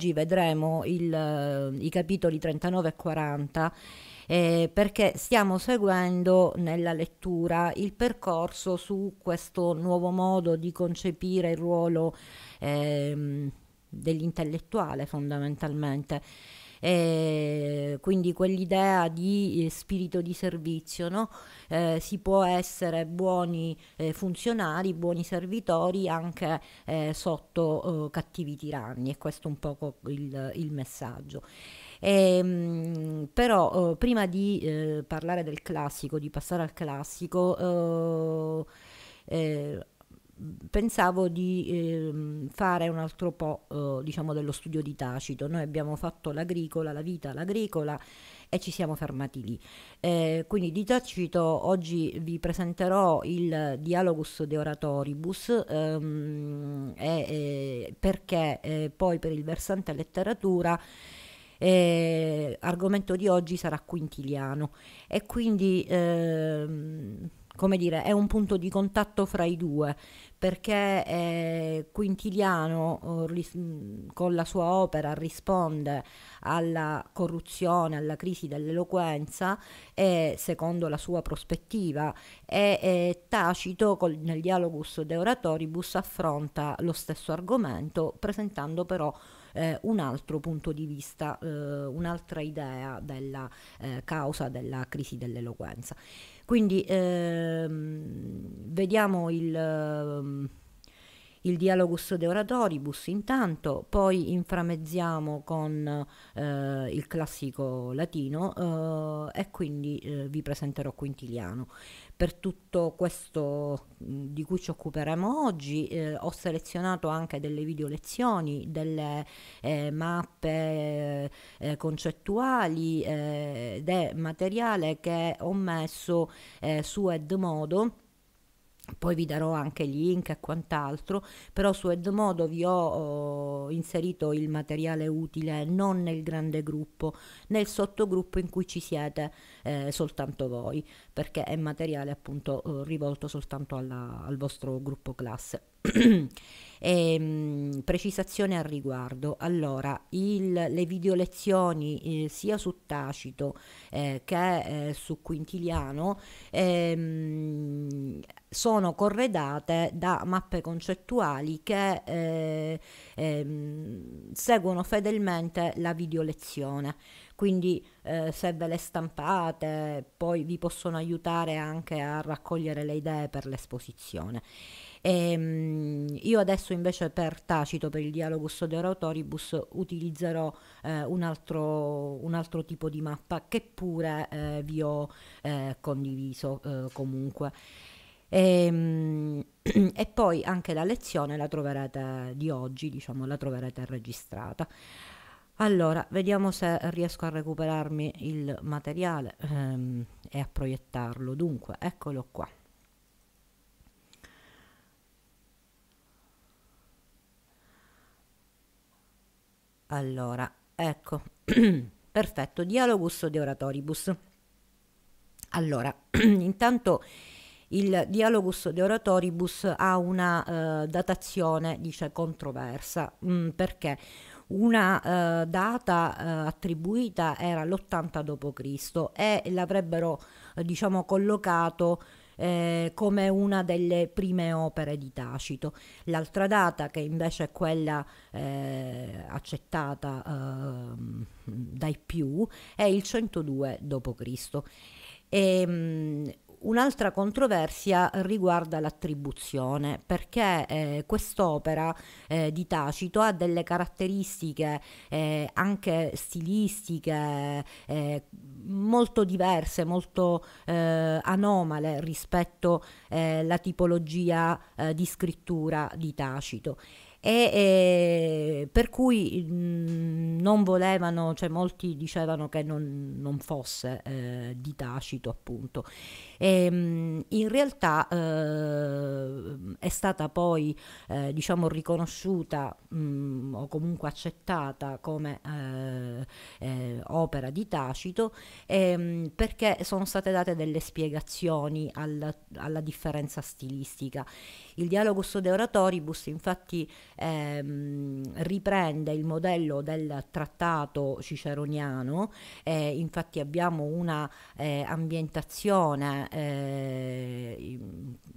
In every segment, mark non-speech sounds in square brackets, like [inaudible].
Oggi vedremo il, eh, i capitoli 39 e 40 eh, perché stiamo seguendo nella lettura il percorso su questo nuovo modo di concepire il ruolo eh, dell'intellettuale fondamentalmente eh, quindi quell'idea di eh, spirito di servizio, no? eh, si può essere buoni eh, funzionari, buoni servitori anche eh, sotto oh, cattivi tiranni e questo è un po' il, il messaggio. E, ehm, però eh, prima di eh, parlare del classico, di passare al classico, oh, eh, pensavo di eh, fare un altro po' eh, diciamo dello studio di Tacito. Noi abbiamo fatto l'agricola, la vita, l'agricola e ci siamo fermati lì. Eh, quindi di Tacito oggi vi presenterò il Dialogus de Oratoribus ehm, eh, perché eh, poi per il versante letteratura eh, argomento di oggi sarà quintiliano e quindi ehm, come dire, è un punto di contatto fra i due, perché eh, Quintiliano oh, ris- mm, con la sua opera risponde alla corruzione, alla crisi dell'eloquenza e, secondo la sua prospettiva, e, e Tacito col, nel Dialogus de Oratoribus affronta lo stesso argomento, presentando però eh, un altro punto di vista, eh, un'altra idea della eh, causa della crisi dell'eloquenza. Quindi ehm, vediamo il, ehm, il dialogus de oratoribus intanto, poi inframezziamo con eh, il classico latino eh, e quindi eh, vi presenterò Quintiliano per tutto questo mm, di cui ci occuperemo oggi eh, ho selezionato anche delle video lezioni, delle eh, mappe eh, eh concettuali eh, ed è materiale che ho messo eh, su Edmodo poi vi darò anche link e quant'altro, però su Edmodo vi ho, ho inserito il materiale utile non nel grande gruppo, nel sottogruppo in cui ci siete eh, soltanto voi, perché è materiale appunto eh, rivolto soltanto alla, al vostro gruppo classe. e, [clears throat] mh, ehm, precisazione al riguardo, allora il, le video lezioni eh, sia su Tacito eh, che eh, su Quintiliano mh, ehm, sono corredate da mappe concettuali che mh, eh, ehm, seguono fedelmente la video lezione quindi eh, se ve le stampate poi vi possono aiutare anche a raccogliere le idee per l'esposizione. E, ehm, mh, io adesso invece per Tacito, per il Dialogus de Autoribus, utilizzerò eh, un, altro, un, altro, tipo di mappa che pure eh, vi ho eh, condiviso eh, comunque. E, ehm, mh, [clears throat] e, poi anche la lezione la troverete di oggi, diciamo, la troverete registrata. Allora, vediamo se riesco a recuperarmi il materiale ehm, e a proiettarlo. Dunque, eccolo qua. Allora, ecco, [clears throat] perfetto, dialogus de oratoribus. Allora, [clears throat] intanto il dialogus de oratoribus ha una eh, datazione, dice, controversa. Mm, perché? Perché? una eh, data eh, attribuita era l'80 d.C. e l'avrebbero eh, diciamo collocato eh, come una delle prime opere di Tacito. L'altra data, che invece è quella eh, accettata eh, dai più, è il 102 d.C. E, Un'altra controversia riguarda l'attribuzione, perché eh, quest'opera eh, di Tacito ha delle caratteristiche eh, anche stilistiche eh, molto diverse, molto eh, anomale rispetto alla eh, tipologia di scrittura di Tacito e eh, per cui mh, mhmm, non volevano, cioè molti dicevano che non, non fosse eh, di Tacito appunto. E, ehm, mh, in realtà eh, è stata poi eh, diciamo riconosciuta mh, mhmm, o comunque accettata come eh, eh, opera di Tacito ehm, perché sono state date delle spiegazioni alla, alla differenza stilistica il dialogo Sode Oratoribus infatti ehm, riprende il modello del trattato ciceroniano, eh, infatti abbiamo una eh, ambientazione eh,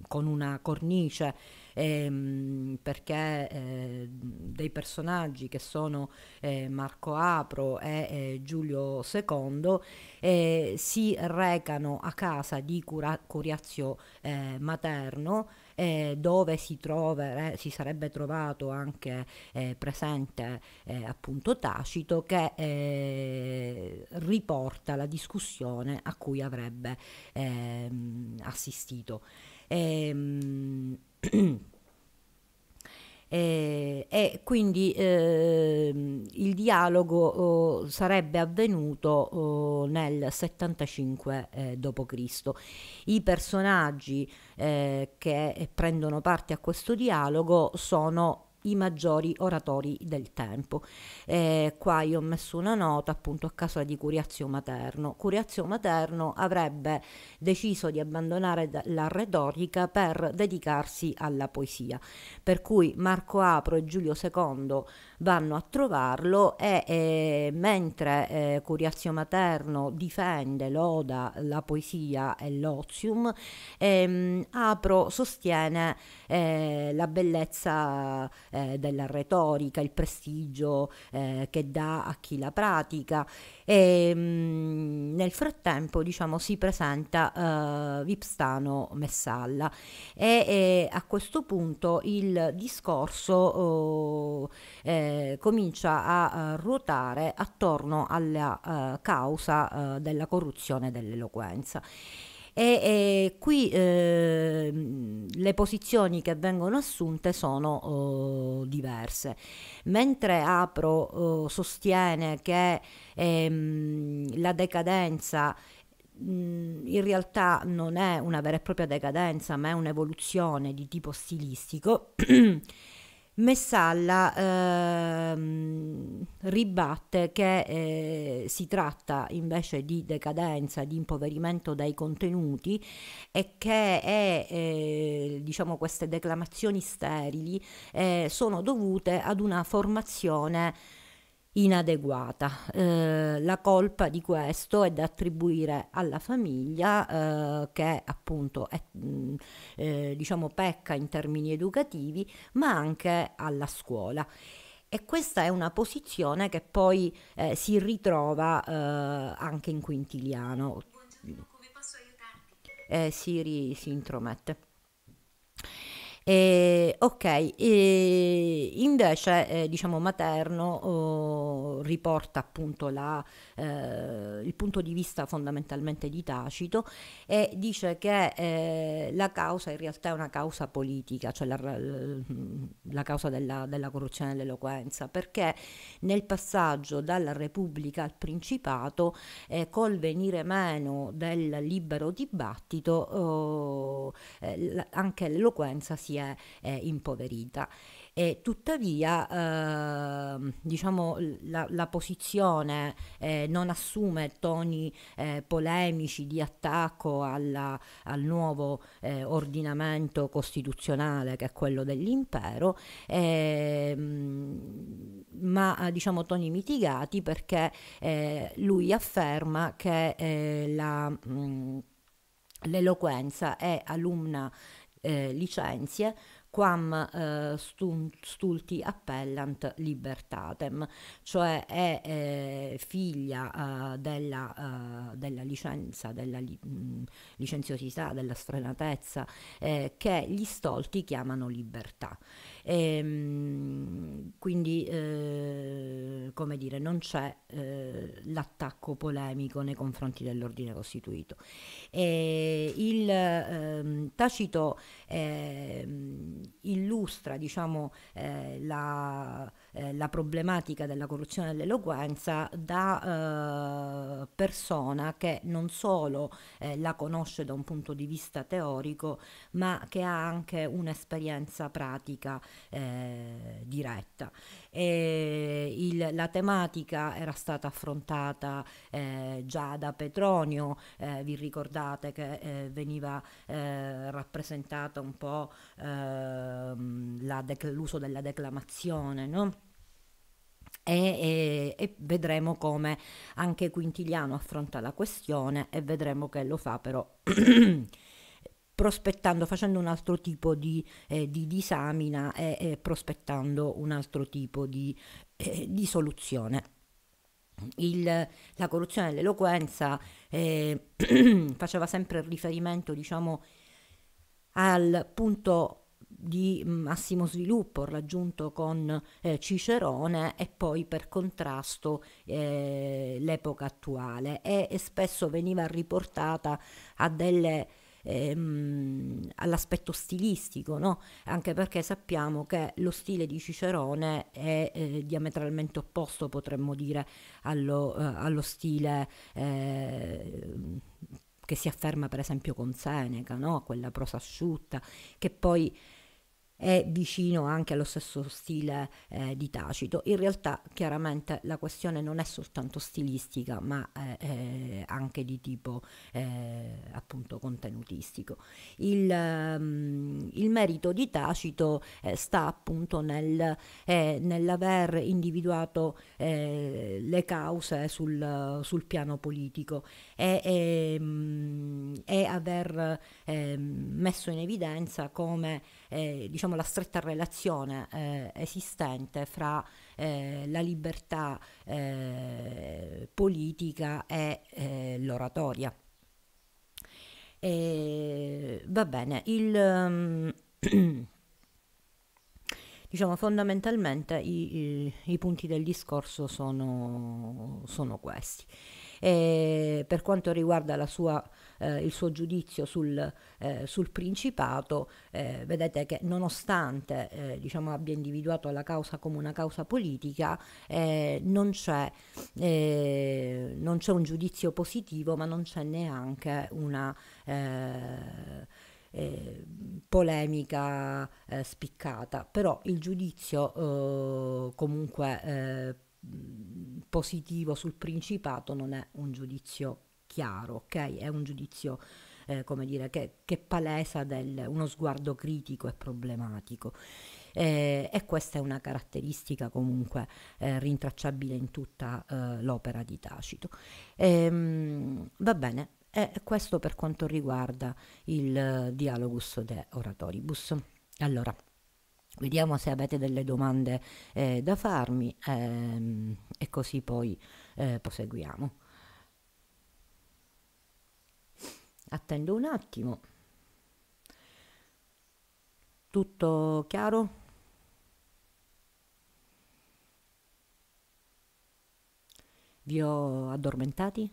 con una cornice ehm, perché eh, dei personaggi che sono eh, Marco Apro e eh, Giulio II si recano a casa di cura- Curiazio materno eh, dove si, trova, eh, si sarebbe trovato anche eh, presente eh, appunto Tacito che eh, riporta la discussione a cui avrebbe ehm, assistito. E, ehm, [clears throat] e, eh, e quindi eh, il dialogo oh, sarebbe avvenuto oh, nel 75 eh, d.C. I personaggi eh, che prendono parte a questo dialogo sono i maggiori oratori del tempo. Eh, qua io ho messo una nota appunto a causa di Curiazio Materno. Curiazio Materno avrebbe deciso di abbandonare la retorica per dedicarsi alla poesia, per cui Marco Apro e Giulio II vanno a trovarlo e eh, mentre eh, Curiazio Materno difende, loda la poesia e l'ozium, ehm, Apro sostiene eh, la bellezza eh, della retorica, il prestigio eh, che dà a chi la pratica e, ehm, mh, nel frattempo diciamo, si presenta uh, Vipstano Messalla e, e, a questo punto il discorso uh, eh, comincia a uh, ruotare attorno alla eh, causa della corruzione dell'eloquenza e, e qui eh, le posizioni che vengono assunte sono oh, diverse. Mentre Apro oh, sostiene che ehm, la decadenza in realtà non è una vera e propria decadenza, ma è un'evoluzione di tipo stilistico. [clears throat] Messalla ehm, ribatte che eh, si tratta invece di decadenza, di impoverimento dei contenuti e che è, eh, diciamo queste declamazioni sterili eh, sono dovute ad una formazione inadeguata. Eh, la colpa di questo è da attribuire alla famiglia eh, che appunto è, mh, mm, eh, diciamo pecca in termini educativi ma anche alla scuola. E questa è una posizione che poi eh, si ritrova eh, anche in Quintiliano. Buongiorno, come posso aiutarti? Eh, Siri si intromette. E, eh, ok, e invece eh, diciamo Materno oh, riporta appunto la, eh, il punto di vista fondamentalmente di Tacito e dice che eh, la causa in realtà è una causa politica, cioè la, la causa della, della corruzione dell'eloquenza, perché nel passaggio dalla Repubblica al Principato, eh, col venire meno del libero dibattito, oh, eh, anche l'eloquenza si si è eh, impoverita. E tuttavia eh, diciamo, la, la, posizione eh, non assume toni eh, polemici di attacco alla, al nuovo eh, ordinamento costituzionale che è quello dell'impero, ehm, ma eh, diciamo toni mitigati perché eh, lui afferma che la... Mh, mm, L'eloquenza è alumna eh, licenzie, quam eh, stulti appellant libertatem, cioè è eh, figlia eh, della, eh, della, licenza, della li, mh, licenziosità, della stranatezza eh, che gli stolti chiamano libertà. E, ehm, quindi, eh, come dire, non c'è eh, l'attacco polemico nei confronti dell'ordine costituito. E il eh, Tacito ehm, illustra, diciamo, eh, la eh, la problematica della corruzione dell'eloquenza da eh, persona che non solo eh, la conosce da un punto di vista teorico, ma che ha anche un'esperienza pratica eh, diretta eh, il, la tematica era stata affrontata eh, già da Petronio, eh, vi ricordate che eh, veniva eh, rappresentata un po' ehm, dec- l'uso della declamazione, no? E, e, e, vedremo come anche Quintiliano affronta la questione e vedremo che lo fa però [clears throat] prospettando, facendo un altro tipo di, eh, di disamina e eh, prospettando un altro tipo di, eh, di soluzione. Il, la corruzione dell'eloquenza eh, [clears throat] faceva sempre riferimento diciamo, al punto di mm, massimo sviluppo raggiunto con eh, Cicerone e poi per contrasto eh, l'epoca attuale e, e, spesso veniva riportata a delle ehm, all'aspetto stilistico, no? anche perché sappiamo che lo stile di Cicerone è eh, diametralmente opposto, potremmo dire, allo, eh, allo stile eh, che si afferma per esempio con Seneca, no? quella prosa asciutta, che poi è vicino anche allo stesso stile eh, di Tacito. In realtà chiaramente la questione non è soltanto stilistica ma eh, eh, anche di tipo eh, appunto contenutistico. Il, um, il, merito di Tacito eh, sta appunto nel, eh, nell'aver individuato le cause sul, sul, piano politico e, e, mh, e aver ehm, messo in evidenza come eh, diciamo, la stretta relazione eh, esistente fra eh, la libertà eh, politica e eh, l'oratoria. E, va bene, il, um, [clears throat] diciamo fondamentalmente i, i, i, punti del discorso sono, sono questi. E per quanto riguarda la sua eh, il suo giudizio sul, eh, sul Principato, eh, vedete che nonostante eh, diciamo abbia individuato la causa come una causa politica, eh, non c'è, eh, non, c'è, un giudizio positivo, ma non c'è neanche una... Eh, polemica eh, spiccata, però il giudizio eh, comunque positivo sul Principato non è un giudizio chiaro, ok? È un giudizio, eh, come dire, che, che palesa del, uno sguardo critico e problematico. Eh, e questa è una caratteristica comunque eh, rintracciabile in tutta eh, l'opera di Tacito. Ehm, va bene, e questo per quanto riguarda il eh, Dialogus de Oratoribus. Allora, Vediamo se avete delle domande eh, da farmi ehm, e così poi eh, proseguiamo. Attendo un attimo. Tutto chiaro? Vi ho addormentati?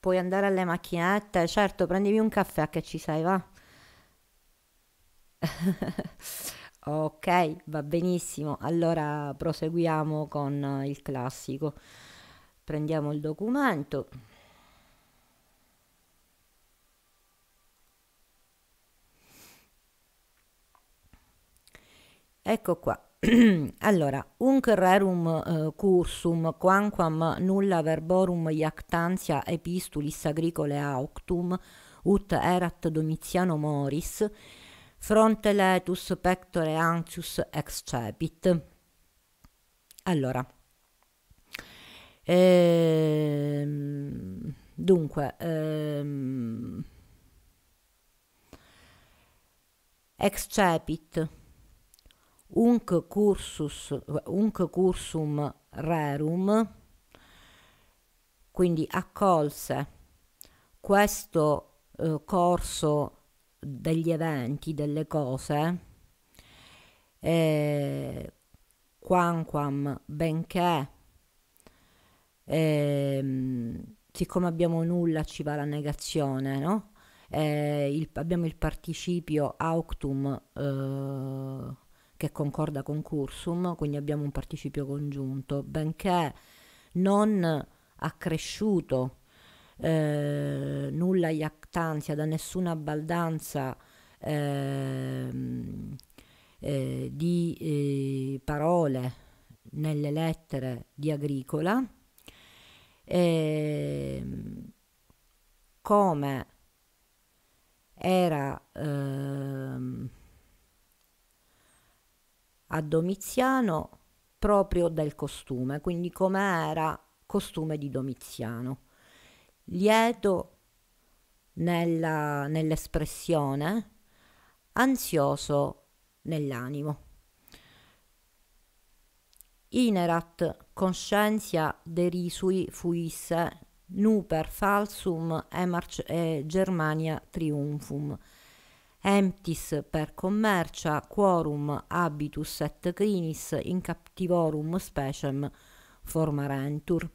Puoi andare alle macchinette? Certo, prendimi un caffè che ci sei, va. [laughs] Ok, va benissimo. Allora proseguiamo con eh, il classico. Prendiamo il documento. Ecco qua. [clears throat] allora, unc rerum eh, cursum quamquam nulla verborum iactantia epistulis agricole auctum ut erat Domiziano Moris fronte letus, pectore anxius excepit. Allora, ehm, dunque, ehm, excepit, unc cursus, unc cursum rerum, quindi accolse questo eh, corso degli eventi, delle cose, eh, quanquam, benché, eh, siccome abbiamo nulla ci va la negazione, no? Eh, il, abbiamo il participio auctum eh, che concorda con cursum, quindi abbiamo un participio congiunto, benché non accresciuto eh, nulla iactanzia, da nessuna baldanza eh, eh, di eh, parole nelle lettere di Agricola, ehm, come era ehm, a Domiziano proprio del costume, quindi come era costume di Domiziano lieto nella, nell'espressione, ansioso nell'animo. Inerat conscientia derisui fuisse, nuper falsum emarc- e Germania triumphum. Emptis per commercia quorum habitus et crinis in captivorum speciem formarentur.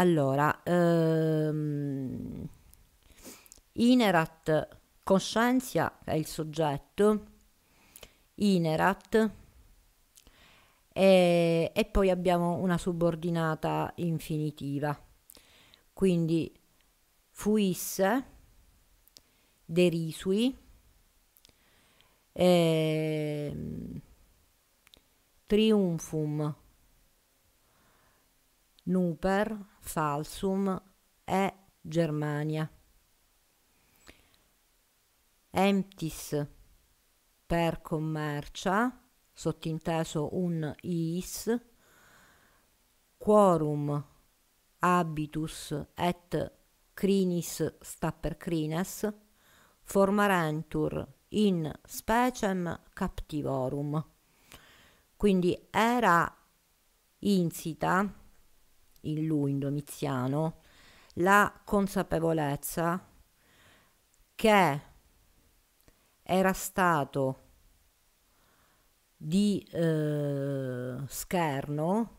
Allora, ehm, Inerat Conscienzia è il soggetto, Inerat e, e poi abbiamo una subordinata infinitiva. Quindi fuisse, derisui, ehm, triumfum, nuper, falsum è Germania. Emptis per commercia, sottinteso un is, quorum habitus et crinis sta per crines, formarentur in speciem captivorum. Quindi era insita in lui, in Domiziano, la consapevolezza che era stato di eh, scherno,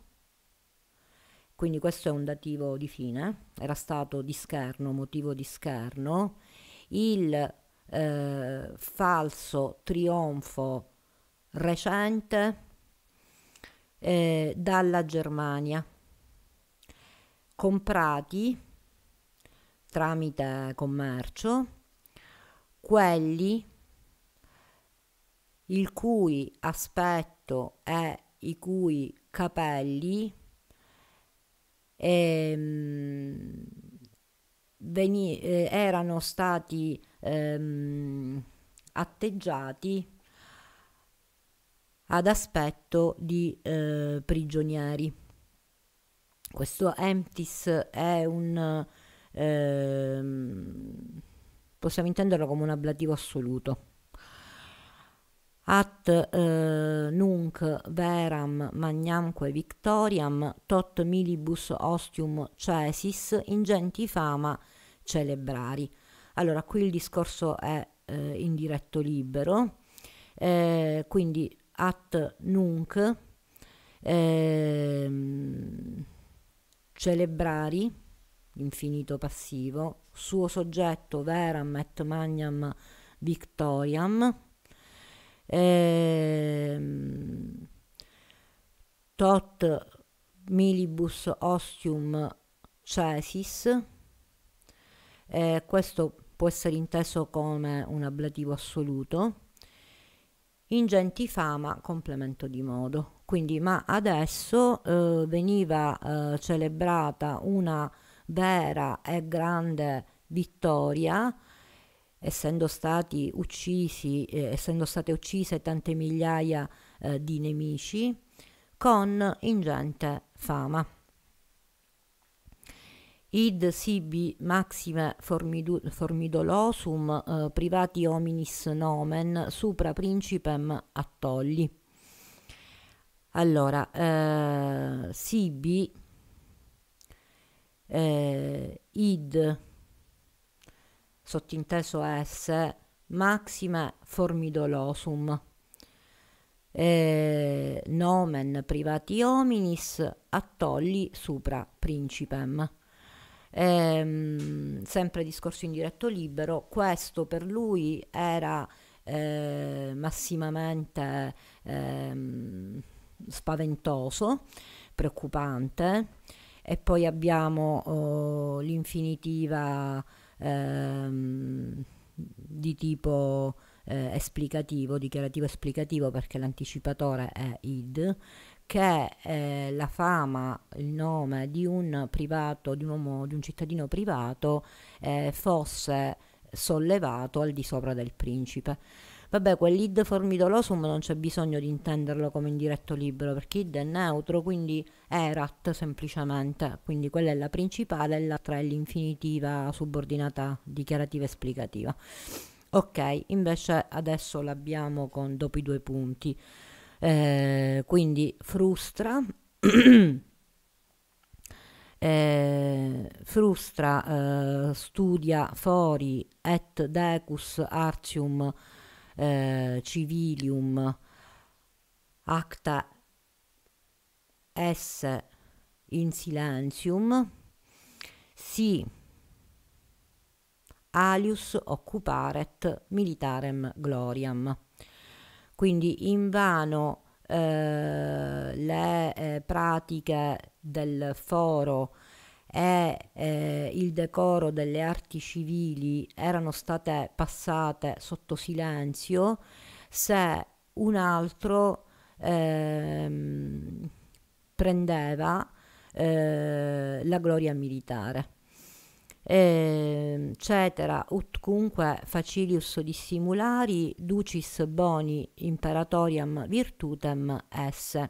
quindi questo è un dativo di fine, era stato di scherno, motivo di scherno, il eh, falso trionfo recente eh, dalla Germania comprati tramite commercio quelli il cui aspetto e i cui capelli ehm, veni- eh, erano stati ehm, atteggiati ad aspetto di eh, prigionieri. Questo Emptis è un... Ehm, possiamo intenderlo come un ablativo assoluto. At eh, nunc veram magnamque victoriam, tot milibus ostium cesis, ingenti fama celebrari. Allora, qui il discorso è eh, in diretto libero, eh, quindi at nunc... Ehm, celebrari, infinito passivo, suo soggetto veram et magnam victoriam, ehm, tot milibus ostium cesis, eh, questo può essere inteso come un ablativo assoluto, ingenti fama, complemento di modo, quindi, ma adesso eh, veniva eh, celebrata una vera e grande vittoria, essendo, stati uccisi, eh, essendo state uccise tante migliaia eh, di nemici, con ingente fama. Id sibi maxime formidolosum eh, privati hominis nomen supra principem attolli. Allora, eh, Sibi, eh, Id, sottinteso S, Maxime Formidolosum, eh, Nomen privati hominis, Attolli supra principem. Eh, sempre discorso in diretto libero, questo per lui era eh, massimamente ehm, spaventoso, preoccupante, e poi abbiamo oh, l'infinitiva ehm, di tipo eh, esplicativo, dichiarativo esplicativo perché l'anticipatore è id, che eh, la fama, il nome di un privato, di un uomo, di un cittadino privato eh, fosse sollevato al di sopra del principe. Vabbè, quell'id formidolosum non c'è bisogno di intenderlo come indiretto libero, perché id è neutro, quindi erat semplicemente, quindi quella è la principale e l'altra è l'infinitiva subordinata dichiarativa esplicativa. Ok, invece adesso l'abbiamo con dopo i due punti. Eh, quindi frustra [coughs] eh, frustra eh, studia fori et decus artium eh, Civilium Acta S in silentium si alius occuparet militarem gloriam. Quindi invano eh, le eh, pratiche del foro e eh, il decoro delle arti civili erano state passate sotto silenzio se un altro ehm, prendeva eh, la gloria militare. Eh, cetera utcunque facilius dissimulari ducis boni imperatoriam virtutem esse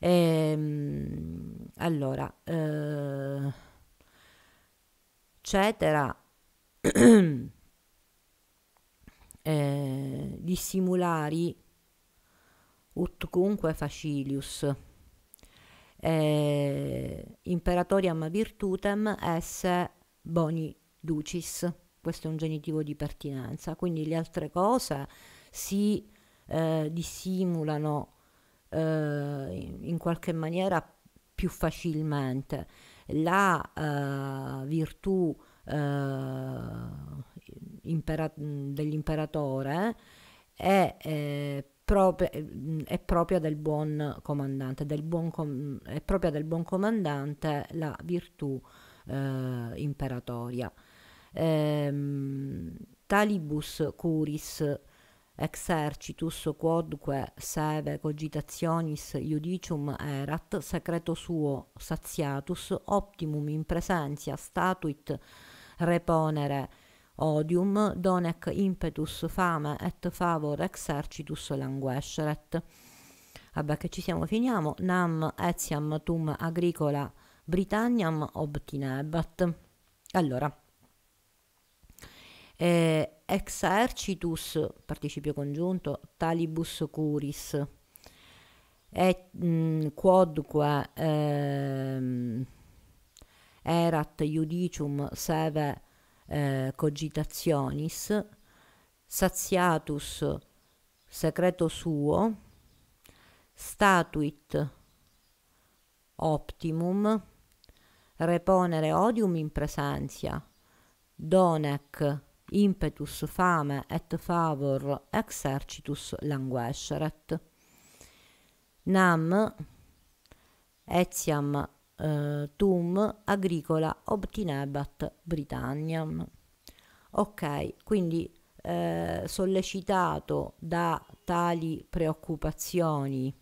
Ehm, allora, eh, eccetera, [clears throat] eh, dissimulari utcunque facilius. Eh, imperatoriam virtutem esse boni ducis. Questo è un genitivo di pertinenza, quindi le altre cose si eh, dissimulano eh, in qualche maniera più facilmente. La eh, virtù eh, impera- dell'imperatore è, è, propria, è, propria del buon comandante, del buon com- è propria del buon comandante la virtù eh, imperatoria. Ehm, talibus curis exercitus quodque seve cogitationis iudicium erat, secreto suo saziatus, optimum in presentia statuit reponere odium, donec impetus fame et favor exercitus languesceret. Vabbè che ci siamo, finiamo. Nam etiam tum agricola Britanniam obtinebat. Allora, eh, exercitus, participio congiunto, talibus curis, et mh, mm, quodque eh, erat iudicium seve eh, cogitationis, saziatus secreto suo, statuit optimum, reponere odium in presentia, donec impetus fame et favor exercitus languesceret. Nam etiam eh, tum agricola obtinebat Britanniam. Ok, quindi eh, sollecitato da tali preoccupazioni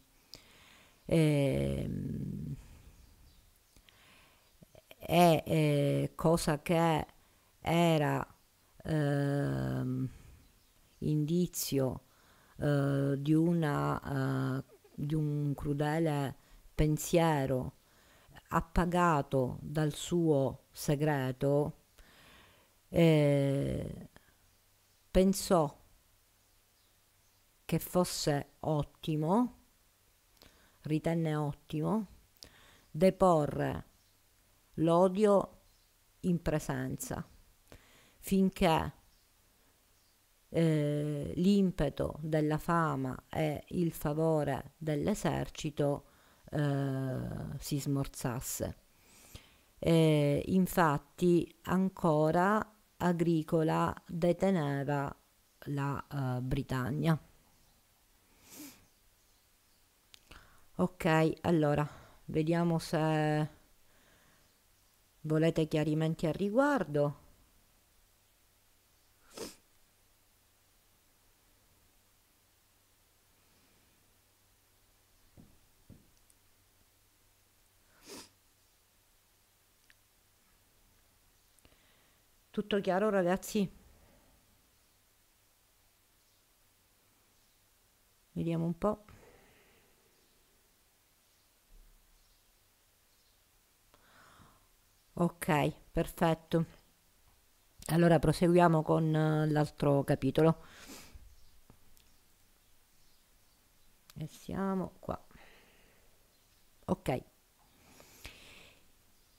ehm, eh, e cosa che era eh, indizio eh, di, una, eh, di un crudele pensiero appagato dal suo segreto, eh, pensò che fosse ottimo, ritenne ottimo, deporre l'odio in presenza finché eh, l'impeto della fama e il favore dell'esercito eh, si smorzasse. Eh, infatti ancora Agricola deteneva la eh, Britannia. Ok, allora vediamo se volete chiarimenti al riguardo. Tutto chiaro ragazzi? Vediamo un po'. Ok, perfetto. Allora proseguiamo con eh, l'altro capitolo. E siamo qua. Ok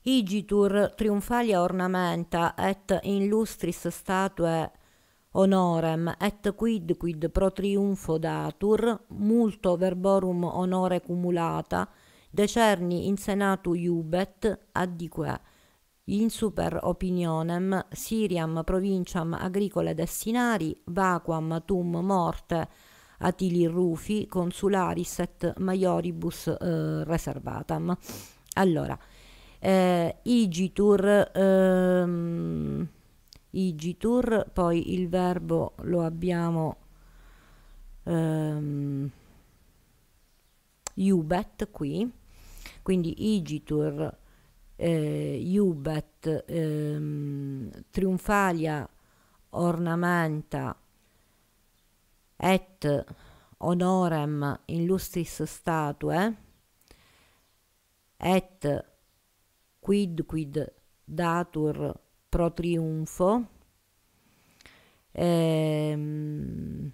igitur triunfalia ornamenta et in lustris statue honorem et quid quid pro triunfo datur multo verborum honore cumulata decerni in senatu iubet addique in super opinionem Siriam provinciam agricole destinari vacuam tum morte Atili Rufi consularis et maioribus eh, reservatam. Allora, eh, igitur, ehm, igitur, poi il verbo lo abbiamo ehm, iubet qui, quindi igitur, eh, iubet, ehm, triunfalia, ornamenta, et honorem illustris statue, et quid quid datur pro triunfo. Ehm,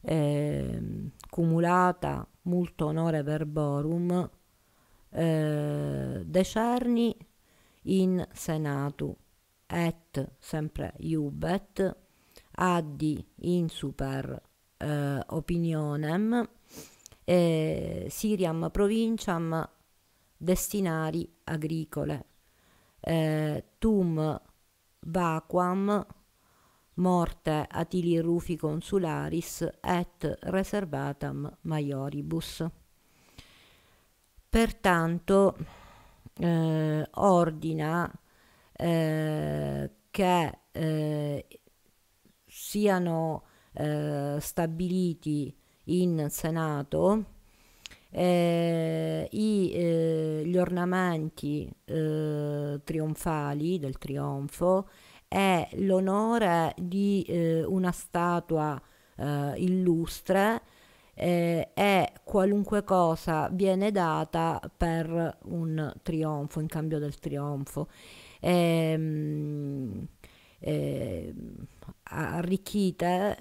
ehm, cumulata multo onore verborum eh, decerni in senatu et sempre iubet addi in super eh, opinionem eh, siriam provinciam destinari agricole. Eh, tum vacuam morte Atili Rufi consularis et reservatam maioribus. Pertanto eh, ordina eh, che eh, siano eh, stabiliti in Senato eh, i, eh, gli ornamenti eh, trionfali del trionfo e l'onore di eh, una statua eh, illustre e eh, qualunque cosa viene data per un trionfo, in cambio del trionfo. Ehm, ehm arricchite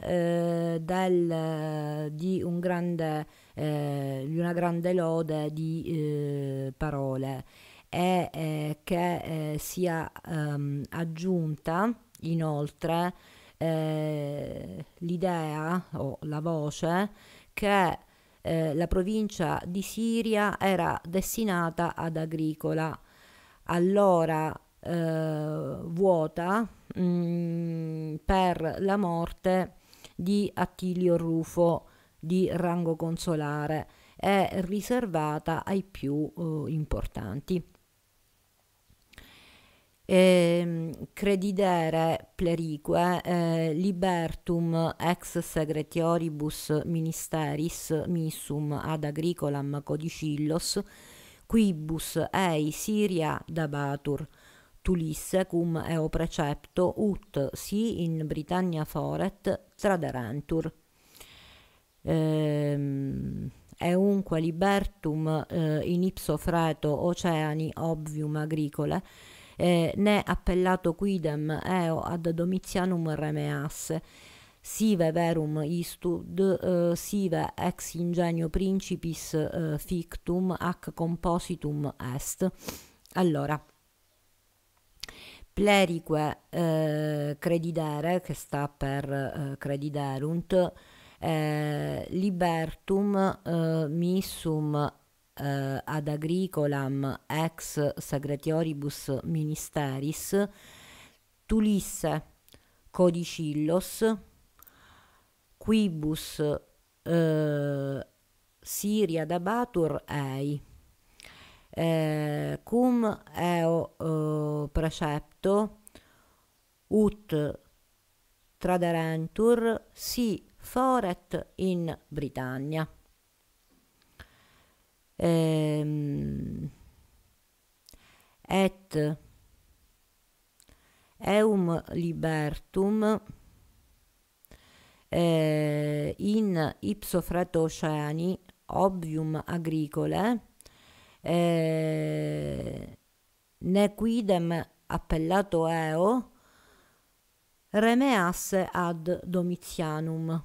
del, di un grande eh, di una grande lode di eh, parole e eh, che eh, sia ehm, aggiunta inoltre l'idea o la voce che la provincia di Siria era destinata ad agricola, allora eh, vuota mh, mm, per la morte di Attilio Rufo di rango consolare è riservata ai più eh, importanti. E, ehm, credidere plerique eh, libertum ex segretioribus ministeris missum ad agricolam codicillos quibus ei Siria dabatur tulisse cum eo precepto ut si in Britannia foret traderentur ehm, è unque libertum eh, in ipso freto oceani obvium agricole, eh, né appellato quidem eo ad domitianum remeasse, sive verum istud, eh, sive ex ingenio principis eh, fictum ac compositum est. Allora, plerique eh, credidere, che sta per eh, crediderunt, eh, libertum eh, missum eh, ad agricolam ex sagratioribus ministeris tulisse codicillos quibus eh, siria dabatur ei eh, cum eo eh, precepto ut traderentur si Foret in Britannia. Ehm, et Eum Libertum eh, in ipsofrato oceani obvium agricole eh, quidem appellato eo remeasse ad Domizianum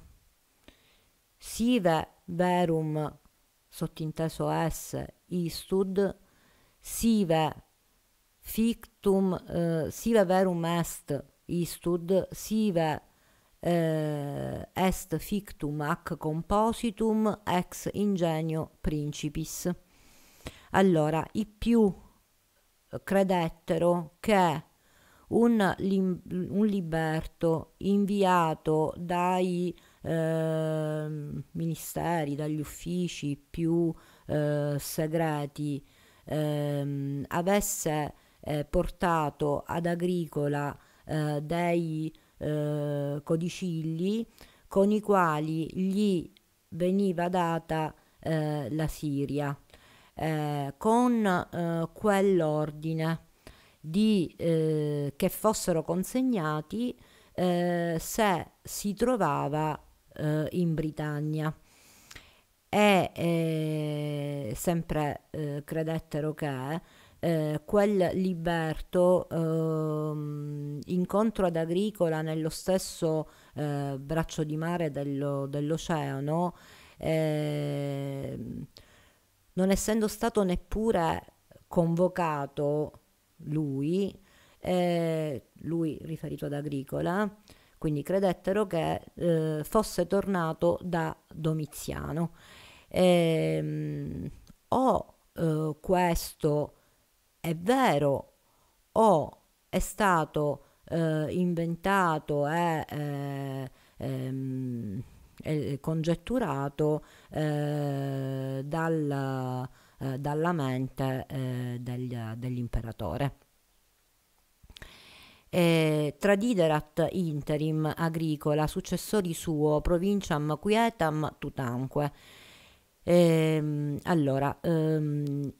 sive verum sottinteso S istud sive fictum eh, sive verum est istud sive eh, est fictum ac compositum ex ingenio principis allora i più credettero che un, un liberto inviato dai eh, ministeri, dagli uffici più eh, segreti, ehm, avesse eh, portato ad Agricola eh, dei eh, codicilli con i quali gli veniva data eh, la Siria. con quell'ordine di, che fossero consegnati eh, se si trovava eh, in Britannia. E eh, sempre eh, credettero che eh, quel liberto ehm, incontro ad Agricola nello stesso eh, braccio di mare dello, dell'oceano ehm, non essendo stato neppure convocato lui, eh, lui riferito ad Agricola, quindi credettero che eh, fosse tornato da Domiziano. Ehm, o eh, questo è vero o è stato eh, inventato e eh, ehm, congetturato eh, dal, eh, dalla mente del, dell'imperatore eh, tradiderat interim agricola successori suo provinciam quietam tutanque. Ehm, allora, ehm,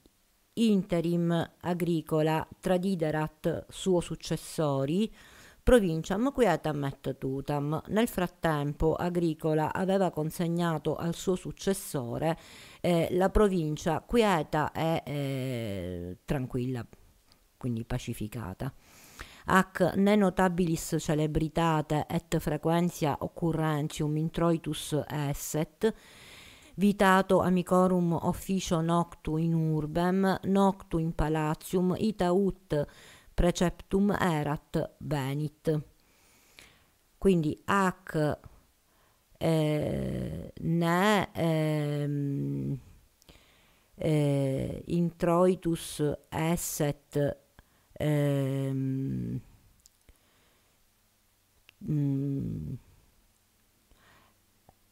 interim agricola tradiderat suo successori provinciam quietam et tutam. Nel frattempo Agricola aveva consegnato al suo successore eh, la provincia quieta e eh, tranquilla, quindi pacificata ac ne notabilis celebritate et frequentia occurrentium introitus esset, vitato amicorum officio noctu in urbem, noctu in palatium, ita ut preceptum erat venit. Quindi ac eh, ne eh, eh, introitus esset ehm, mh, mm,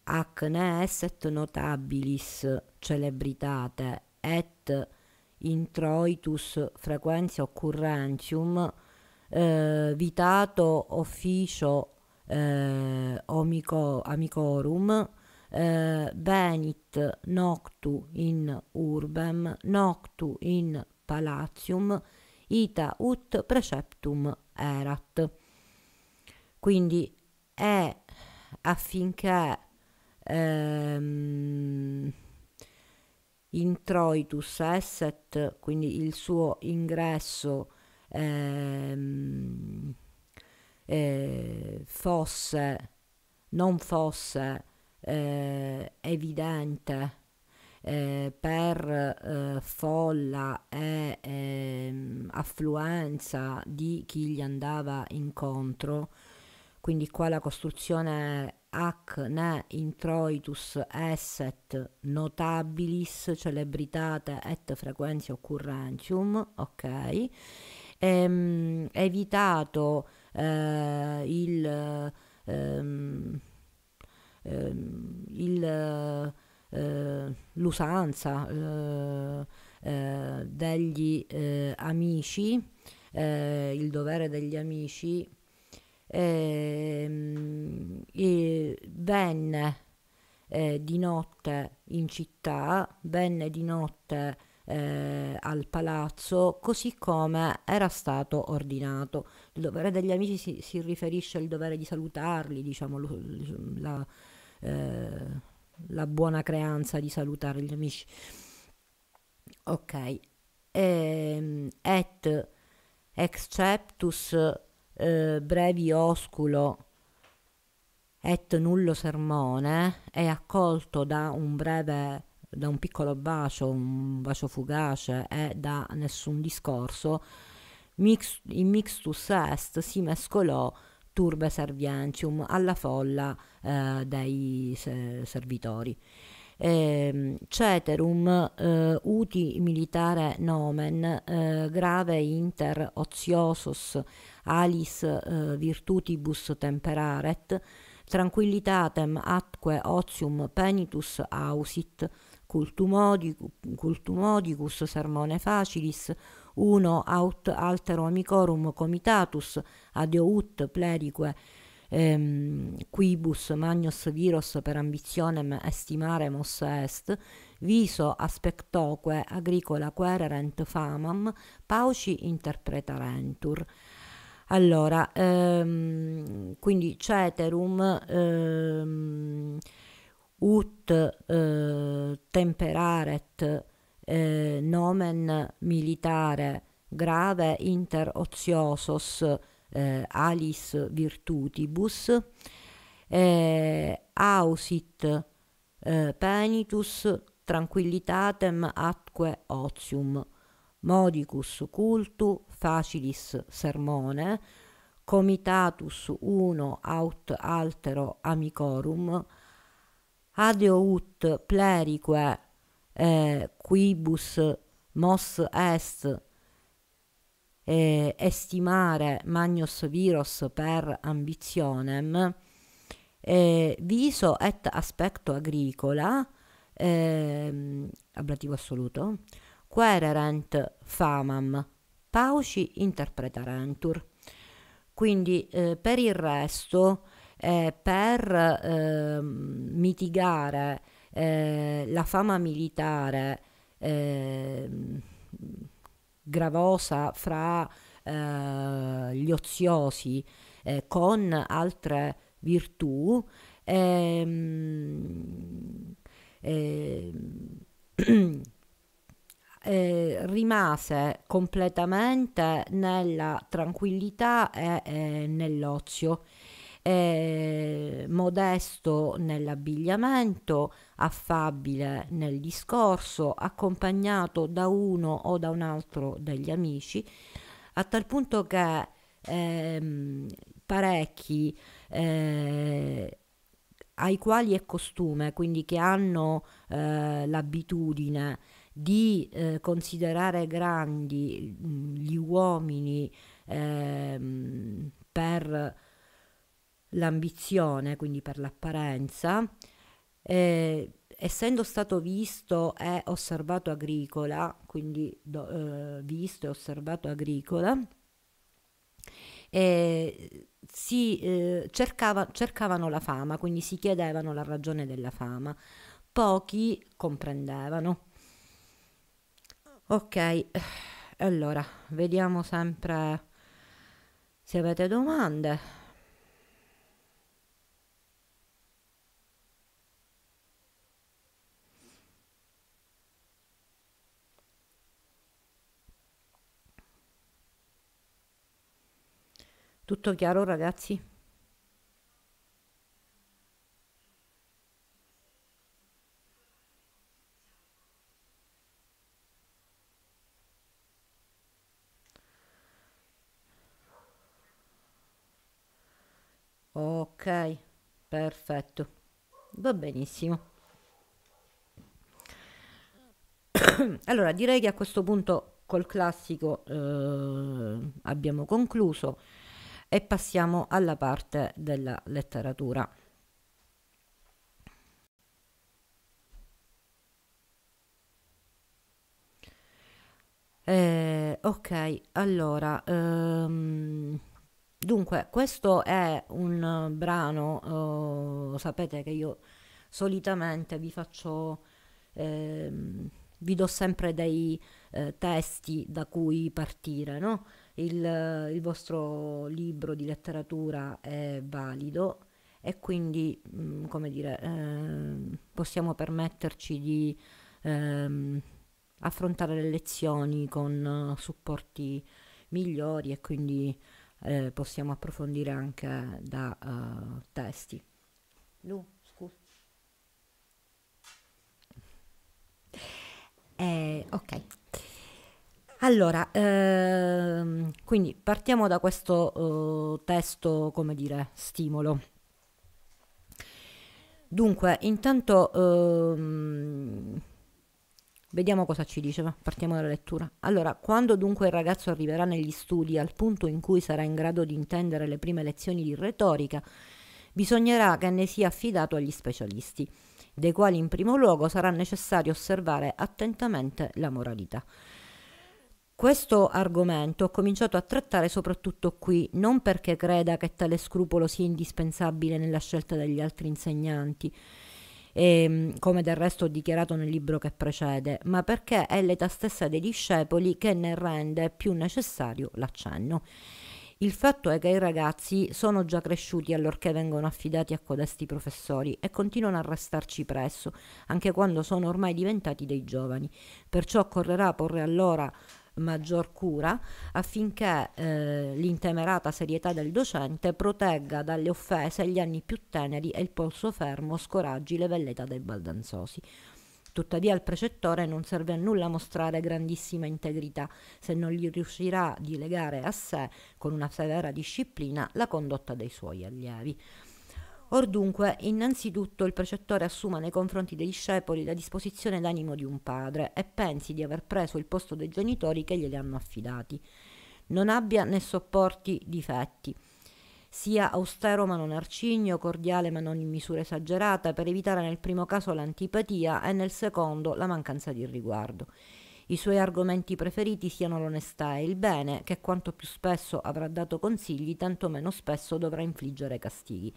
ac ne esset notabilis celebritate et introitus frequentia occurrentium eh, vitato officio eh, omico, amicorum eh, benit noctu in urbem noctu in palatium ita ut preceptum erat. Quindi è affinché ehm, introitus esset, quindi il suo ingresso ehm, eh, fosse, non fosse eh, evidente eh, per eh, folla e eh, affluenza di chi gli andava incontro, quindi qua la costruzione hac ne introitus esset notabilis celebritate et frequentia occurrentium, ok, ehm, evitato eh, il, ehm, ehm, il eh, l'usanza eh, eh degli eh, amici, eh, il dovere degli amici, ehm, venne di notte in città, venne di notte eh, al palazzo così come era stato ordinato. Il dovere degli amici si, si riferisce al dovere di salutarli, diciamo, la, eh, la buona creanza di salutare gli amici. Ok, ehm, et exceptus eh, brevi osculo et nullo sermone è accolto da un breve da un piccolo bacio, un bacio fugace e da nessun discorso, mix, in mixtus est si mescolò turba servientium alla folla eh, dei se- servitori. Eh, ceterum eh, uti militare nomen eh, grave inter otiosus alis eh, virtutibus temperaret tranquillitatem atque ozium penitus ausit cultumodicus, cultumodicus sermone facilis uno aut altero amicorum comitatus adio ut plerique ehm, quibus magnus viros per ambitionem estimare mos est viso aspectoque agricola quererent famam pauci interpretarentur allora ehm, quindi ceterum ehm, ut eh, temperaret eh, nomen militare grave inter oziosos eh, alis virtutibus, eh, ausit eh, penitus tranquillitatem atque ozium, modicus cultu facilis sermone, comitatus uno aut altero amicorum, adeut plerique eh, quibus mos est eh, estimare magnus virus per ambitionem, eh, viso et aspecto agricola, eh, ablativo assoluto, quererent famam, pauci interpretarentur. Quindi eh, per il resto, eh, per ehm, mitigare eh, la fama militare eh, gravosa fra eh, gli oziosi eh, con altre virtù ehm, ehm, [clears throat] Eh, rimase completamente nella tranquillità e eh, nell'ozio eh, modesto nell'abbigliamento, affabile nel discorso, accompagnato da uno o da un altro degli amici, a tal punto che ehm, parecchi eh, ai quali è costume, quindi che hanno eh, l'abitudine di eh, considerare grandi mh, mm, gli uomini ehm, per l'ambizione, quindi per l'apparenza, eh, essendo stato visto e osservato agricola, quindi do, eh, visto e osservato agricola, eh, si, eh, cercava, cercavano la fama, quindi si chiedevano la ragione della fama. Pochi comprendevano. Ok, allora, vediamo sempre se avete domande. Tutto chiaro ragazzi? Ok, perfetto, va benissimo. [coughs] allora, direi che a questo punto col classico eh, abbiamo concluso e passiamo alla parte della letteratura. Eh, ok, allora, um, dunque, questo è un brano, uh, sapete che io solitamente vi faccio, eh, vi do sempre dei eh, testi da cui partire, no? il, il vostro libro di letteratura è valido e quindi, mh, mm, come dire, eh, possiamo permetterci di eh, affrontare le lezioni con eh, supporti migliori e quindi eh, possiamo approfondire anche da uh, testi. Lu, scusa. Eh, ok. Allora, ehm, quindi partiamo da questo eh, testo, come dire, stimolo. Dunque, intanto ehm, vediamo cosa ci dice, partiamo dalla lettura. Allora, quando dunque il ragazzo arriverà negli studi al punto in cui sarà in grado di intendere le prime lezioni di retorica, bisognerà che ne sia affidato agli specialisti, dei quali in primo luogo sarà necessario osservare attentamente la moralità. Questo argomento ho cominciato a trattare soprattutto qui, non perché creda che tale scrupolo sia indispensabile nella scelta degli altri insegnanti, e, ehm, come del resto ho dichiarato nel libro che precede, ma perché è l'età stessa dei discepoli che ne rende più necessario l'accenno. Il fatto è che i ragazzi sono già cresciuti allorché vengono affidati a codesti professori e continuano a restarci presso, anche quando sono ormai diventati dei giovani. Perciò occorrerà porre allora maggior cura affinché eh, l'intemerata serietà del docente protegga dalle offese gli anni più teneri e il polso fermo scoraggi le velleità dei baldanzosi. Tuttavia al precettore non serve a nulla mostrare grandissima integrità se non gli riuscirà di legare a sé, con una severa disciplina, la condotta dei suoi allievi. Or dunque, innanzitutto il precettore assuma nei confronti dei discepoli la disposizione d'animo di un padre e pensi di aver preso il posto dei genitori che glieli hanno affidati. Non abbia né sopporti difetti. Sia austero ma non arcigno, cordiale ma non in misura esagerata, per evitare nel primo caso l'antipatia e nel secondo la mancanza di riguardo. I suoi argomenti preferiti siano l'onestà e il bene, che quanto più spesso avrà dato consigli, tanto meno spesso dovrà infliggere castighi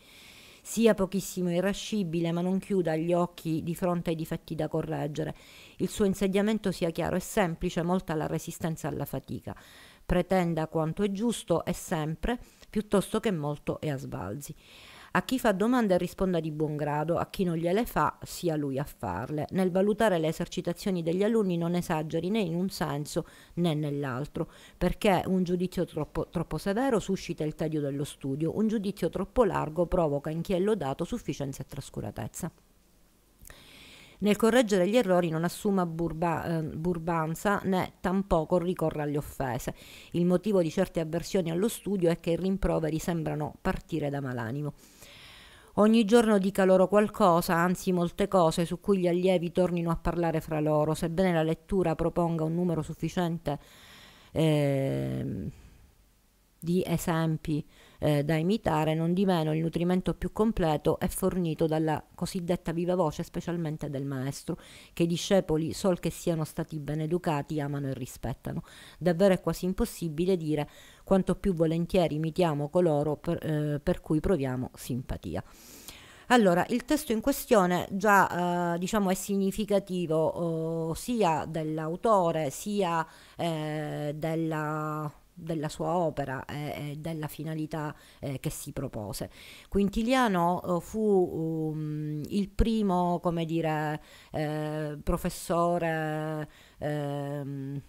sia pochissimo irascibile, ma non chiuda gli occhi di fronte ai difetti da correggere. Il suo insediamento sia chiaro e semplice, molta la resistenza alla fatica. Pretenda quanto è giusto e sempre, piuttosto che molto e a sbalzi. A chi fa domande risponda di buon grado, a chi non gliele fa sia lui a farle. Nel valutare le esercitazioni degli alunni non esageri né in un senso né nell'altro, perché un giudizio troppo, troppo severo suscita il tedio dello studio, un giudizio troppo largo provoca in chi è lodato sufficienza e trascuratezza. Nel correggere gli errori non assuma burba, eh, burbanza né tampoco ricorra alle offese. Il motivo di certe avversioni allo studio è che i rimproveri sembrano partire da malanimo. Ogni giorno dica loro qualcosa, anzi molte cose, su cui gli allievi tornino a parlare fra loro, sebbene la lettura proponga un numero sufficiente eh, di esempi eh, da imitare, non di meno il nutrimento più completo è fornito dalla cosiddetta viva voce, specialmente del maestro, che i discepoli, sol che siano stati ben educati, amano e rispettano. Davvero è quasi impossibile dire quanto più volentieri imitiamo coloro per, eh, per cui proviamo simpatia. Allora, il testo in questione già eh, diciamo è significativo eh, sia dell'autore sia eh, della della sua opera e eh, della finalità eh, che si propose. Quintiliano eh, fu um, il primo, come dire, eh, professore ehm,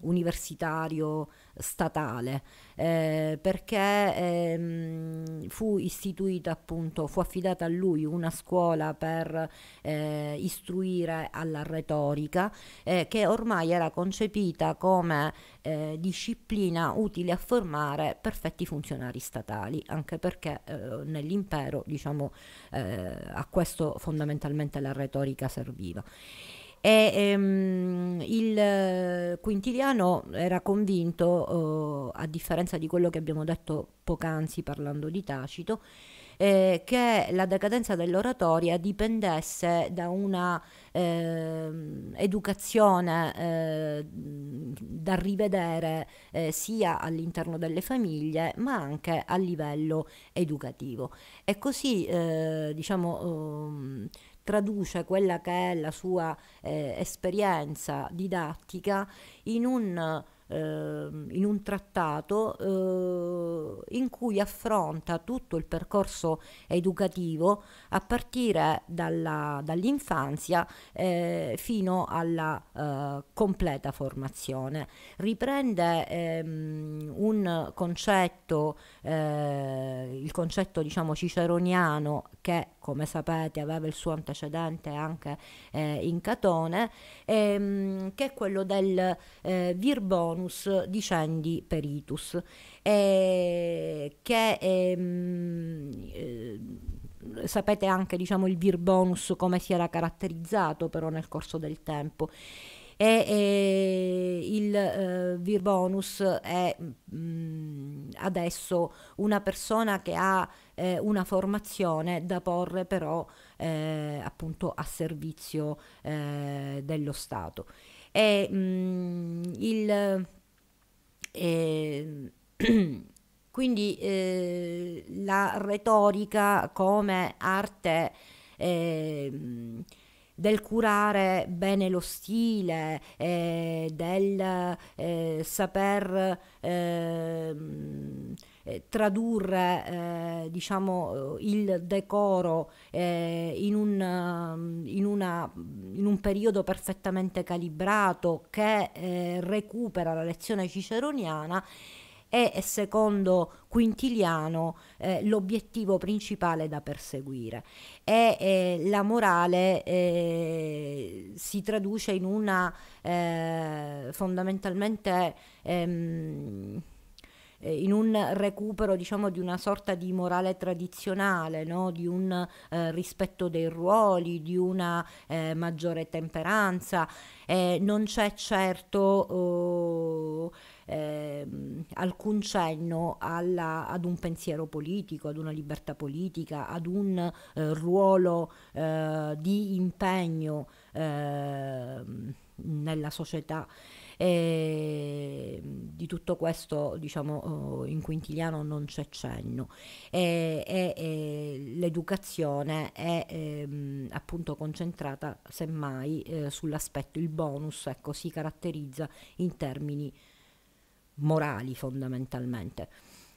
universitario statale eh, perché ehm, fu istituita appunto fu affidata a lui una scuola per eh, istruire alla retorica eh, che ormai era concepita come eh, disciplina utile a formare perfetti funzionari statali anche perché eh, nell'impero diciamo eh, a questo fondamentalmente la retorica serviva e, ehm, il eh, Quintiliano era convinto, eh, a differenza di quello che abbiamo detto poc'anzi parlando di Tacito, eh, che la decadenza dell'oratoria dipendesse da una eh, educazione eh, da rivedere eh, sia all'interno delle famiglie ma anche a livello educativo e così eh, diciamo ehm, traduce quella che è la sua eh, esperienza didattica in un, eh, in un trattato eh, in cui affronta tutto il percorso educativo a partire dalla, dall'infanzia eh, fino alla eh, completa formazione. Riprende ehm, un concetto, eh, il concetto diciamo ciceroniano che come sapete aveva il suo antecedente anche eh, in Catone, ehm, che è quello del eh, vir bonus dicendi peritus, eh, che ehm, eh, sapete anche diciamo, il vir bonus come si era caratterizzato però nel corso del tempo e, e il eh, bonus è mh, mm, adesso una persona che ha eh, una formazione da porre però eh, appunto a servizio eh, dello Stato. E, mh, mm, il, eh, [clears throat] quindi eh, la retorica come arte del curare bene lo stile, eh, del eh, saper ehm, eh, tradurre eh, diciamo, il decoro eh, in un, in, una, in, un, periodo perfettamente calibrato che recupera la lezione ciceroniana è secondo Quintiliano eh, l'obiettivo principale da perseguire e eh, la morale eh, si traduce in una eh, fondamentalmente ehm, eh, in un recupero diciamo di una sorta di morale tradizionale, no? di un eh, rispetto dei ruoli, di una eh, maggiore temperanza, eh, non c'è certo oh, eh, alcun cenno alla, ad un pensiero politico, ad una libertà politica, ad un eh, ruolo eh, di impegno ehm, nella società. E di tutto questo diciamo eh, in Quintiliano non c'è cenno e, e, e l'educazione è ehm, appunto concentrata semmai eh, sull'aspetto il bonus ecco si caratterizza in termini morali fondamentalmente.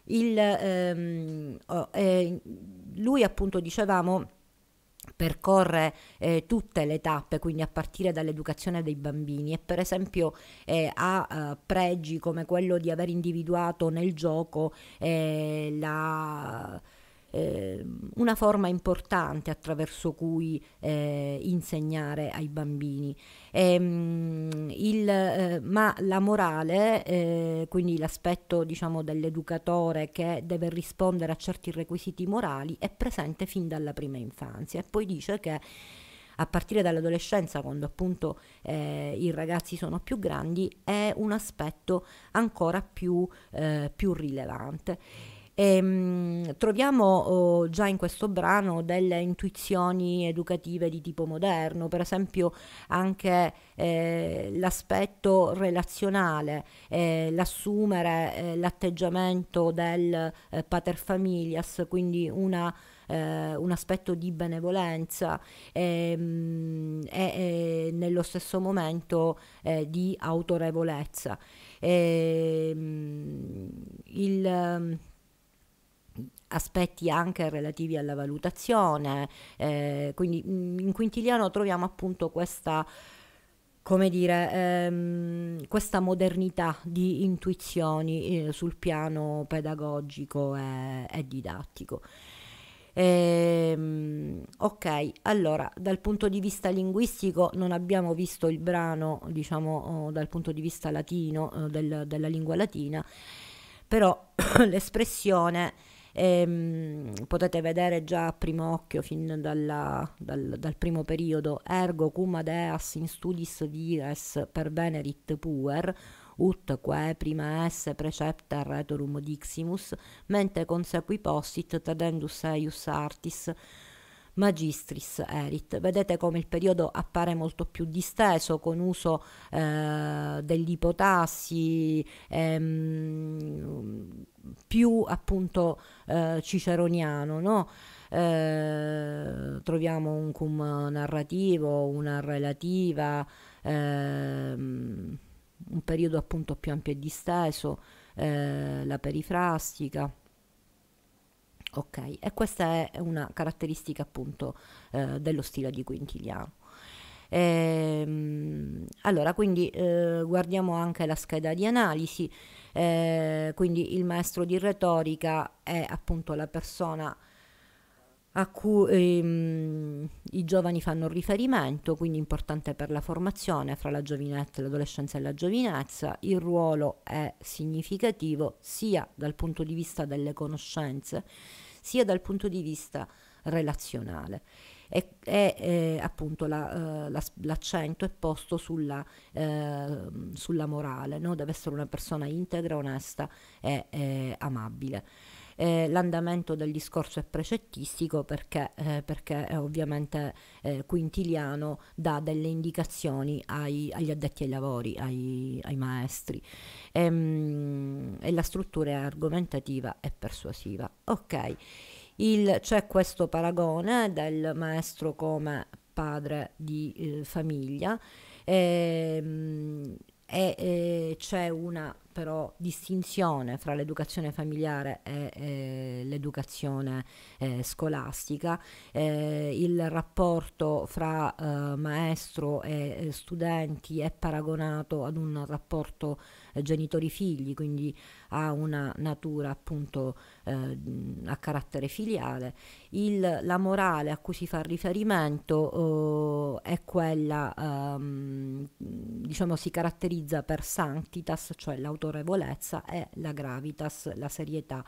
Il, ehm, oh, eh, lui appunto dicevamo percorre eh, tutte le tappe, quindi a partire dall'educazione dei bambini e per esempio eh, ha eh, pregi come quello di aver individuato nel gioco eh, la eh, una forma importante attraverso cui eh, insegnare ai bambini. Ehm, il, eh, ma la morale, eh, quindi l'aspetto diciamo, dell'educatore che deve rispondere a certi requisiti morali, è presente fin dalla prima infanzia e poi dice che a partire dall'adolescenza, quando appunto eh, i ragazzi sono più grandi, è un aspetto ancora più, eh, più rilevante. E, ehm, troviamo oh, già in questo brano delle intuizioni educative di tipo moderno, per esempio anche eh, l'aspetto relazionale, eh, l'assumere eh, l'atteggiamento del eh, pater familias, quindi una eh, un aspetto di benevolenza e, ehm, e, e nello stesso momento eh, di autorevolezza. E, ehm, il, aspetti anche relativi alla valutazione, eh, quindi mm, in quintiliano troviamo appunto questa come dire, ehm, questa modernità di intuizioni eh, sul piano pedagogico e, e didattico. Ehm, ok, allora dal punto di vista linguistico non abbiamo visto il brano, diciamo, oh, dal punto di vista latino, eh, del, della lingua latina, però [coughs] l'espressione e, ehm, potete vedere già a primo occhio, fin dalla, dal, dal, primo periodo, ergo cum adeas in studis dies per venerit puer, ut quae prima esse precepta retorum diximus, mente consequi possit tedendus eius artis, magistris erit. Vedete come il periodo appare molto più disteso con uso eh, degli ipotassi ehm, più appunto eh, ciceroniano, no? eh, troviamo un cum narrativo, una relativa, ehm, un periodo appunto più ampio e disteso, eh, la perifrastica. Ok, e questa è una caratteristica appunto eh, dello stile di Quintiliano. Ehm, allora, quindi eh, guardiamo anche la scheda di analisi, eh, quindi il maestro di retorica è appunto la persona a cui ehm, i giovani fanno riferimento, quindi importante per la formazione fra la giovinezza, l'adolescenza e la giovinezza, il ruolo è significativo sia dal punto di vista delle conoscenze sia dal punto di vista relazionale e, e eh, appunto la, eh, la, l'accento è posto sulla, eh, sulla morale, no? deve essere una persona integra, onesta e eh, amabile eh, l'andamento del discorso è precettistico perché, eh, perché ovviamente eh, Quintiliano dà delle indicazioni ai, agli addetti ai lavori, ai, ai maestri e, ehm, mh, e la struttura è argomentativa e persuasiva. Ok, Il, c'è questo paragone del maestro come padre di eh, famiglia ehm, e, e eh, c'è una però distinzione fra l'educazione familiare e eh, l'educazione eh, scolastica, eh, il rapporto fra eh, maestro e eh, studenti è paragonato ad un rapporto genitori-figli, quindi ha una natura appunto eh, a carattere filiale. Il, la morale a cui si fa riferimento eh, è quella, ehm, diciamo, si caratterizza per sanctitas, cioè l'autorevolezza, e la gravitas, la serietà.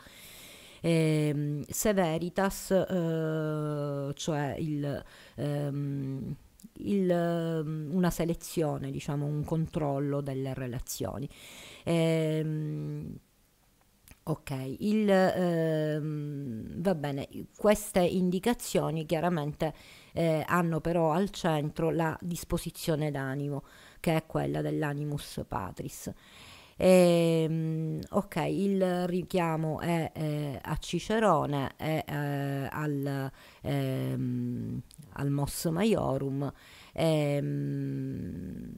E, ehm, severitas, eh, cioè il, ehm, il, ehm, una selezione, diciamo, un controllo delle relazioni. E, ehm, Ok, il, ehm, va bene, queste indicazioni chiaramente eh, hanno però al centro la disposizione d'animo, che è quella dell'animus patris. E, ehm, ok, il richiamo è eh, a Cicerone e eh, al, ehm, al Mos Maiorum. Ehm,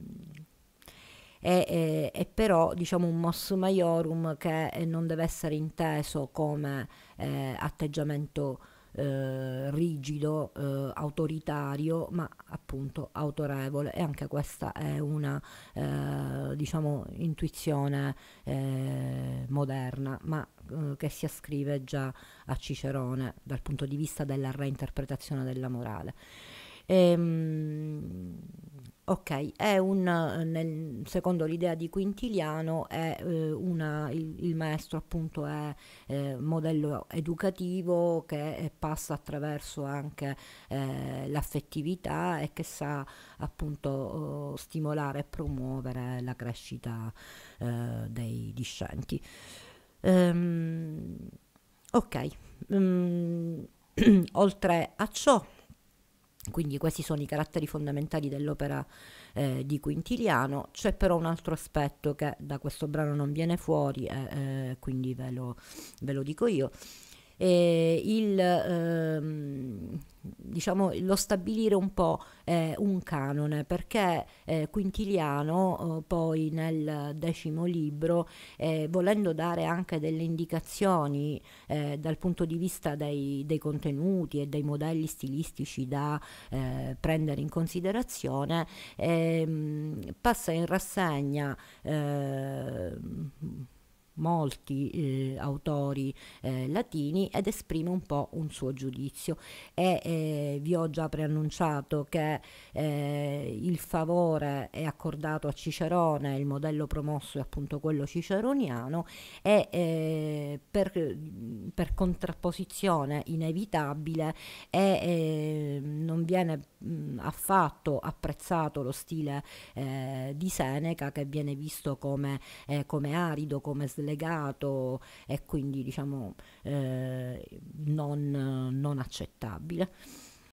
è, è, è però diciamo, un mos maiorum che eh, non deve essere inteso come eh, atteggiamento eh, rigido, eh, autoritario, ma appunto autorevole e anche questa è una eh, diciamo intuizione eh, moderna, ma eh, che si ascrive già a Cicerone dal punto di vista della reinterpretazione della morale. Ehm, Ok, è un, eh, nel, secondo l'idea di Quintiliano, è, eh, una, il, il, maestro appunto è eh, modello educativo che eh, passa attraverso anche eh, l'affettività e che sa appunto oh, stimolare e promuovere la crescita eh, dei discenti. Um, ok, um, [clears throat] oltre a ciò quindi questi sono i caratteri fondamentali dell'opera eh, di Quintiliano, c'è però un altro aspetto che da questo brano non viene fuori e eh, eh, quindi ve lo, ve lo dico io, eh, il, ehm, diciamo, lo stabilire un po' eh, un canone, perché eh, Quintiliano eh, poi nel decimo libro, eh, volendo dare anche delle indicazioni eh, dal punto di vista dei, dei, contenuti e dei modelli stilistici da eh, prendere in considerazione, ehm, passa in rassegna ehm, molti eh, autori eh, latini ed esprime un po' un suo giudizio e eh, vi ho già preannunciato che eh, il favore è accordato a Cicerone il modello promosso è appunto quello ciceroniano e eh, per, per, contrapposizione inevitabile e, eh, non viene mh, mm, affatto apprezzato lo stile di Seneca che viene visto come, come arido come sleale scollegato e quindi diciamo eh, non, non accettabile.